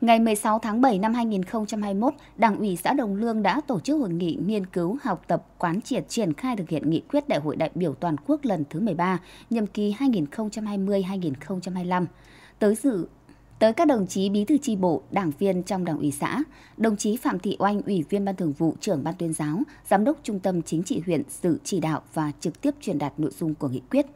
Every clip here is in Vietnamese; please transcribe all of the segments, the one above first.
Ngày 16 tháng 7 năm 2021, Đảng ủy xã Đồng Lương đã tổ chức hội nghị nghiên cứu, học tập, quán triệt triển khai thực hiện nghị quyết Đại hội đại biểu toàn quốc lần thứ 13, nhiệm kỳ 2020-2025. Tới dự tới các đồng chí bí thư tri bộ, đảng viên trong đảng ủy xã, đồng chí Phạm Thị Oanh, ủy viên ban thường vụ, trưởng ban tuyên giáo, giám đốc trung tâm chính trị huyện sự chỉ đạo và trực tiếp truyền đạt nội dung của nghị quyết.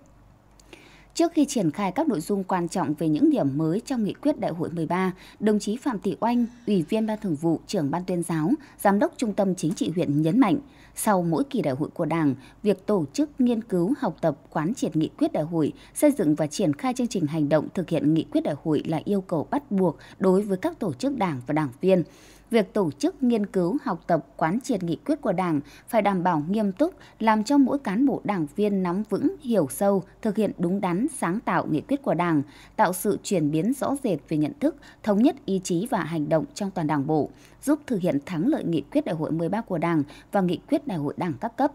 Trước khi triển khai các nội dung quan trọng về những điểm mới trong nghị quyết Đại hội 13, đồng chí Phạm Thị Oanh, Ủy viên Ban Thường vụ, trưởng Ban tuyên giáo, Giám đốc Trung tâm Chính trị huyện nhấn mạnh, sau mỗi kỳ đại hội của Đảng, việc tổ chức, nghiên cứu, học tập, quán triệt nghị quyết đại hội, xây dựng và triển khai chương trình hành động thực hiện nghị quyết đại hội là yêu cầu bắt buộc đối với các tổ chức đảng và đảng viên việc tổ chức nghiên cứu, học tập, quán triệt nghị quyết của Đảng phải đảm bảo nghiêm túc, làm cho mỗi cán bộ đảng viên nắm vững, hiểu sâu, thực hiện đúng đắn, sáng tạo nghị quyết của Đảng, tạo sự chuyển biến rõ rệt về nhận thức, thống nhất ý chí và hành động trong toàn Đảng bộ, giúp thực hiện thắng lợi nghị quyết đại hội 13 của Đảng và nghị quyết đại hội Đảng các cấp.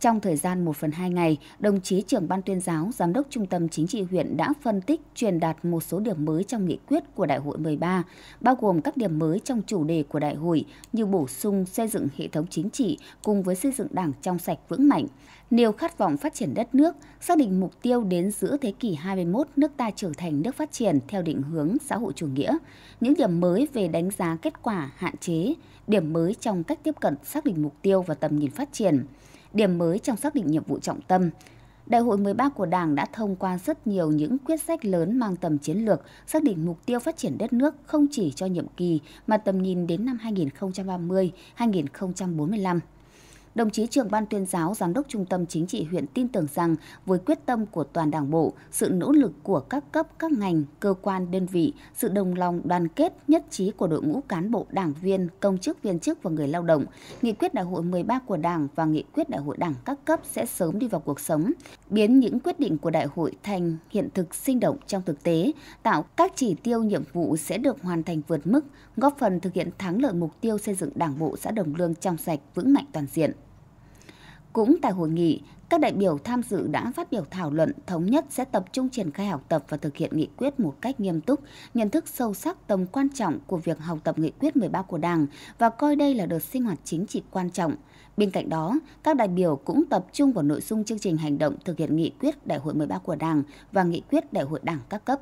Trong thời gian 1 phần 2 ngày, đồng chí trưởng ban tuyên giáo, giám đốc trung tâm chính trị huyện đã phân tích, truyền đạt một số điểm mới trong nghị quyết của Đại hội 13, bao gồm các điểm mới trong chủ đề của đại hội như bổ sung xây dựng hệ thống chính trị cùng với xây dựng đảng trong sạch vững mạnh, nêu khát vọng phát triển đất nước, xác định mục tiêu đến giữa thế kỷ 21 nước ta trở thành nước phát triển theo định hướng xã hội chủ nghĩa, những điểm mới về đánh giá kết quả, hạn chế, điểm mới trong cách tiếp cận xác định mục tiêu và tầm nhìn phát triển điểm mới trong xác định nhiệm vụ trọng tâm. Đại hội 13 của Đảng đã thông qua rất nhiều những quyết sách lớn mang tầm chiến lược, xác định mục tiêu phát triển đất nước không chỉ cho nhiệm kỳ mà tầm nhìn đến năm 2030, 2045 đồng chí trưởng ban tuyên giáo Giám đốc Trung tâm Chính trị huyện tin tưởng rằng với quyết tâm của toàn đảng bộ, sự nỗ lực của các cấp, các ngành, cơ quan, đơn vị, sự đồng lòng đoàn kết, nhất trí của đội ngũ cán bộ, đảng viên, công chức, viên chức và người lao động, nghị quyết đại hội 13 của Đảng và nghị quyết đại hội đảng các cấp sẽ sớm đi vào cuộc sống, biến những quyết định của đại hội thành hiện thực sinh động trong thực tế, tạo các chỉ tiêu nhiệm vụ sẽ được hoàn thành vượt mức, góp phần thực hiện thắng lợi mục tiêu xây dựng Đảng bộ xã Đồng Lương trong sạch, vững mạnh toàn diện. Cũng tại hội nghị, các đại biểu tham dự đã phát biểu thảo luận thống nhất sẽ tập trung triển khai học tập và thực hiện nghị quyết một cách nghiêm túc, nhận thức sâu sắc tầm quan trọng của việc học tập nghị quyết 13 của Đảng và coi đây là đợt sinh hoạt chính trị quan trọng. Bên cạnh đó, các đại biểu cũng tập trung vào nội dung chương trình hành động thực hiện nghị quyết Đại hội 13 của Đảng và nghị quyết Đại hội Đảng các cấp.